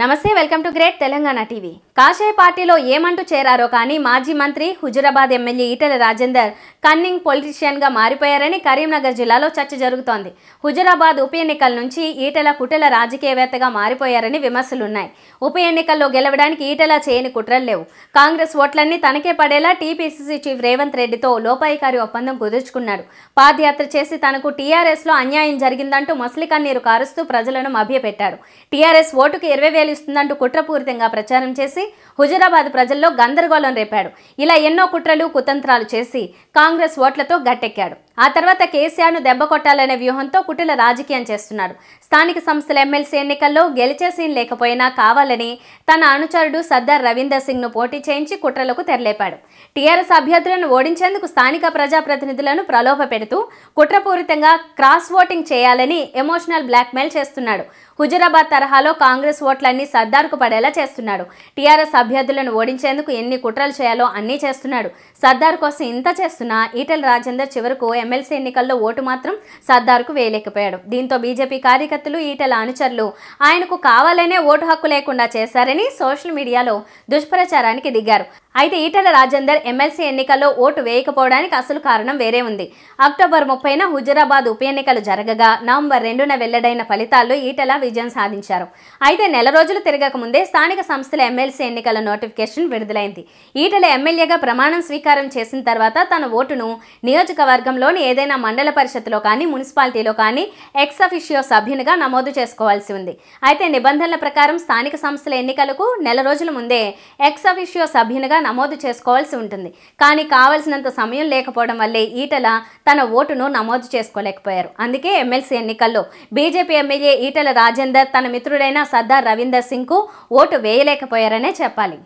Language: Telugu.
నమస్తే welcome to great Telangana TV కాషాయ పార్టీలో ఏమంటూ చేరారో కానీ మాజీ మంత్రి హుజురాబాద్ ఎమ్మెల్యే ఈటెల రాజేందర్ కన్నింగ్ పొలిటీషియన్గా మారిపోయారని కరీంనగర్ జిల్లాలో చర్చ జరుగుతోంది హుజురాబాద్ ఉప ఎన్నికల నుంచి ఈటెల కుటల రాజకీయవేత్తగా మారిపోయారని విమర్శలున్నాయి ఉప ఎన్నికల్లో గెలవడానికి ఈటెల చేయని కుట్రలు లేవు కాంగ్రెస్ ఓట్లన్నీ తనకే పడేలా టీపీసీసీ చీఫ్ రేవంత్ రెడ్డితో లోపాయికారి ఒప్పందం కుదుర్చుకున్నాడు పాదయాత్ర చేసి తనకు టీఆర్ఎస్లో అన్యాయం జరిగిందంటూ మసలి కన్నీరు కారుస్తూ ప్రజలను మభ్యపెట్టాడు టీఆర్ఎస్ ఓటుకు ఇరవై రూపాయలు ఇస్తుందంటూ కుట్రపూరితంగా ప్రచారం చేసి హుజరాబాద్ ప్రజల్లో గందరగోళం రేపాడు ఇలా ఎన్నో కుట్రలు కుతంత్రాలు చేసి కాంగ్రెస్ ఓట్లతో గట్టెక్కాడు ఆ తర్వాత కేసీఆర్ను దెబ్బ కొట్టాలనే వ్యూహంతో కుటిల రాజకీయం చేస్తున్నారు స్థానిక సంస్థల ఎమ్మెల్సీ ఎన్నికల్లో గెలిచే సీన్ లేకపోయినా కావాలని తన అనుచరుడు సర్దార్ రవీందర్ సింగ్ను పోటీ చేయించి కుట్రలకు తెరలేపాడు టీఆర్ఎస్ అభ్యర్థులను ఓడించేందుకు స్థానిక ప్రజాప్రతినిధులను ప్రలోభ పెడుతూ కుట్రపూరితంగా క్రాస్ ఓటింగ్ చేయాలని ఎమోషనల్ బ్లాక్మెయిల్ చేస్తున్నాడు హుజరాబాద్ తరహాలో కాంగ్రెస్ ఓట్లన్నీ సర్దార్కు పడేలా చేస్తున్నాడు టీఆర్ఎస్ అభ్యర్థులను ఓడించేందుకు ఎన్ని కుట్రలు చేయాలో అన్నీ చేస్తున్నాడు సర్దార్ కోసం ఇంత చేస్తున్నా ఈటెల రాజేందర్ చివరకు ఎమ్మెల్సీ ఎన్నికల్లో ఓటు మాత్రం సర్దార్కు వేయలేకపోయాడు దీంతో బీజేపీ కార్యకర్తలు ఈటల అనుచరులు ఆయనకు కావాలనే ఓటు హక్కు లేకుండా చేశారని సోషల్ మీడియాలో దుష్ప్రచారానికి దిగారు అయితే ఈటెల రాజేందర్ ఎమ్మెల్సీ ఎన్నికల్లో ఓటు వేయకపోవడానికి అసలు కారణం వేరే ఉంది అక్టోబర్ ముప్పైన హుజరాబాద్ ఉప ఎన్నికలు జరగగా నవంబర్ రెండున వెల్లడైన ఫలితాల్లో ఈటెల విజయం సాధించారు అయితే నెల రోజులు తిరగక ముందే స్థానిక సంస్థల ఎమ్మెల్సీ ఎన్నికల నోటిఫికేషన్ విడుదలైంది ఈటెల ఎమ్మెల్యేగా ప్రమాణం స్వీకారం చేసిన తర్వాత తన ఓటును నియోజకవర్గంలోని ఏదైనా మండల పరిషత్లో కానీ మున్సిపాలిటీలో కానీ ఎక్సఫిషియో సభ్యునిగా నమోదు చేసుకోవాల్సి ఉంది అయితే నిబంధనల ప్రకారం స్థానిక సంస్థల ఎన్నికలకు నెల రోజుల ముందే ఎక్సఫిషియో సభ్యునిగా నమోదు చేసుకోవాల్సి ఉంటుంది కానీ కావలసినంత సమయం లేకపోవడం వల్లే ఈటల తన ఓటును నమోదు చేసుకోలేకపోయారు అందుకే ఎమ్మెల్సీ ఎన్నికల్లో బీజేపీ ఎమ్మెల్యే ఈటల రాజేందర్ తన మిత్రుడైన సర్దార్ రవీందర్ సింగ్కు ఓటు వేయలేకపోయారనే చెప్పాలి